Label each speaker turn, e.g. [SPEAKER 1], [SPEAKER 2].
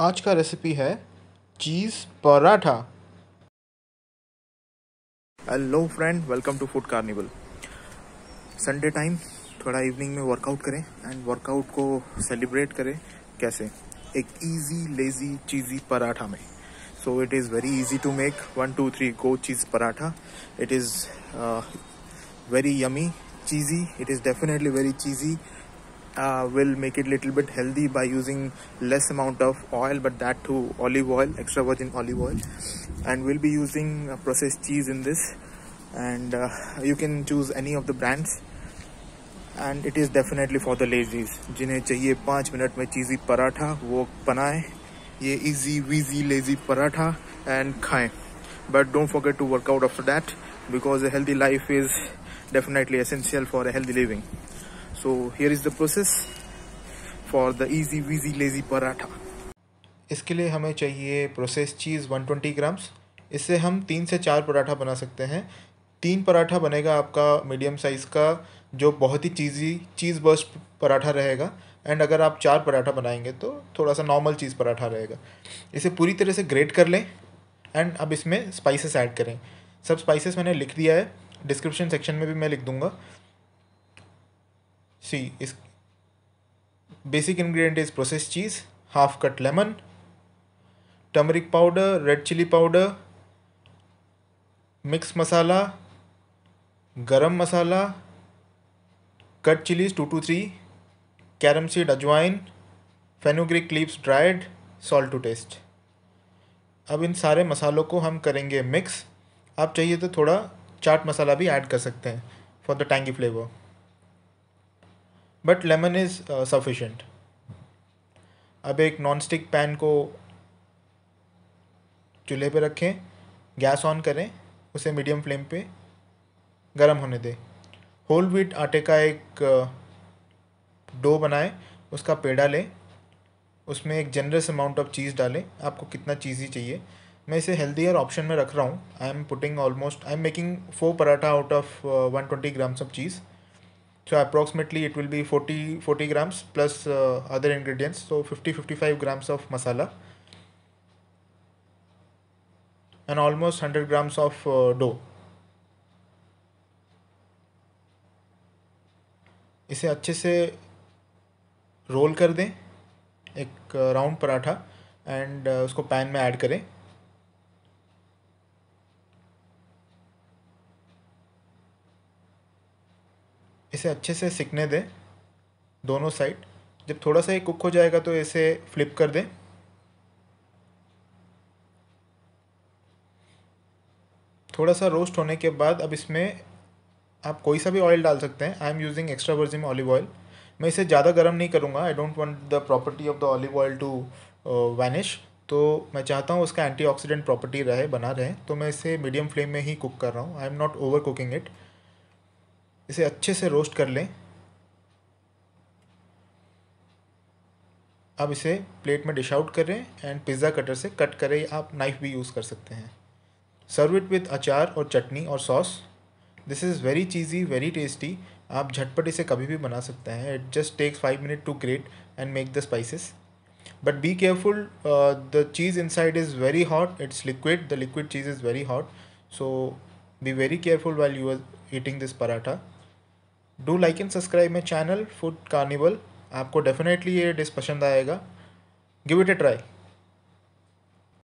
[SPEAKER 1] आज का रेसिपी है cheese paratha hello friend welcome to Food Carnival Sunday time थोड़ा इवनिंग में वर्कआउट करें एंड वर्कआउट को सेलिब्रेट करें कैसे एक इजी लेजी चीज़ी पराठा में so it is very easy to make one two three go cheese paratha it is very yummy cheesy it is definitely very cheesy uh, will make it little bit healthy by using less amount of oil but that too olive oil extra virgin olive oil and we'll be using uh, processed cheese in this and uh, you can choose any of the brands and it is definitely for the ladies जिन्हें चाहिए पाँच minute में चीज़ी पराठा वो बनाएं ये easy veggie lazy paratha and खाएं but don't forget to work out after that because a healthy life is definitely essential for a healthy living so here is the process for the easy weezy lazy paratha इसके लिए हमें चाहिए process चीज़ 120 grams इससे हम तीन से चार पराठा बना सकते हैं तीन पराठा बनेगा आपका मीडियम साइज़ का जो बहुत ही चीज़ी चीज़ बस्ट पराठा रहेगा एंड अगर आप चार पराठा बनाएंगे तो थोड़ा सा नॉर्मल चीज़ पराठा रहेगा इसे पूरी तरह से ग्रेट कर लें एंड अब इसमें स्पाइसेस ऐड करें सब स्पाइसेस मैंने लिख दिया है डिस्क्रिप्शन सेक्शन में भी मैं लिख दूँगा सी इस basic ingredient is process cheese half cut lemon turmeric powder red chilli powder mix masala garam masala cut chillies two two three carom seed ajwain fenugreek leaves dried salt to taste अब इन सारे मसालों को हम करेंगे मिक्स आप चाहिए तो थोड़ा चाट मसाला भी ऐड कर सकते हैं for the tangy flavour but lemon is sufficient अब एक नॉन स्टिक पैन को चूल्हे पे रखें गैस ऑन करें उसे मीडियम फ्लेम पे गर्म होने दें होल व्हीट आटे का एक डो uh, बनाएं उसका पेड़ा लें उसमें एक जनरस अमाउंट ऑफ चीज़ डालें आपको कितना चीज़ ही चाहिए मैं इसे और ऑप्शन में रख रहा हूँ I am putting almost I am making four paratha out of one twenty grams of cheese so approximately it will be 40 40 grams plus uh, other ingredients so 50 55 grams of masala and almost 100 grams of uh, dough इसे अच्छे से role कर दें एक round paratha and उसको pan में add करें इसे अच्छे से सिकने दें दोनों साइड जब थोड़ा सा ये कुक हो जाएगा तो इसे फ्लिप कर दें थोड़ा सा रोस्ट होने के बाद अब इसमें आप कोई सा भी ऑयल डाल सकते हैं I am using extra virgin olive oil मैं इसे ज़्यादा गर्म नहीं करूँगा I don't want the property of the olive oil to vanish तो मैं चाहता हूँ उसका एंटीऑक्सीडेंट प्रॉपर्टी रहे बना रहे तो मैं इसे मीडियम फ्लेम में ही कुक कर रहा हूँ I am not over cooking it इसे अच्छे से रोस्ट कर लें अब इसे प्लेट में डिश आउट करें एंड पिज़्ज़ा कटर से कट करें आप नाइफ़ भी यूज़ कर सकते हैं सर्व इट विद अचार और चटनी और sauce this is very cheesy very tasty आप झटपट इसे कभी भी बना सकते हैं it just takes five minute to grate and make the spices but be careful the cheese inside is very hot it's liquid the liquid cheese is very hot so Be very careful while you are eating this paratha. Do like and subscribe my channel Food Carnival आपको definitely ये dish पसंद आएगा give it A try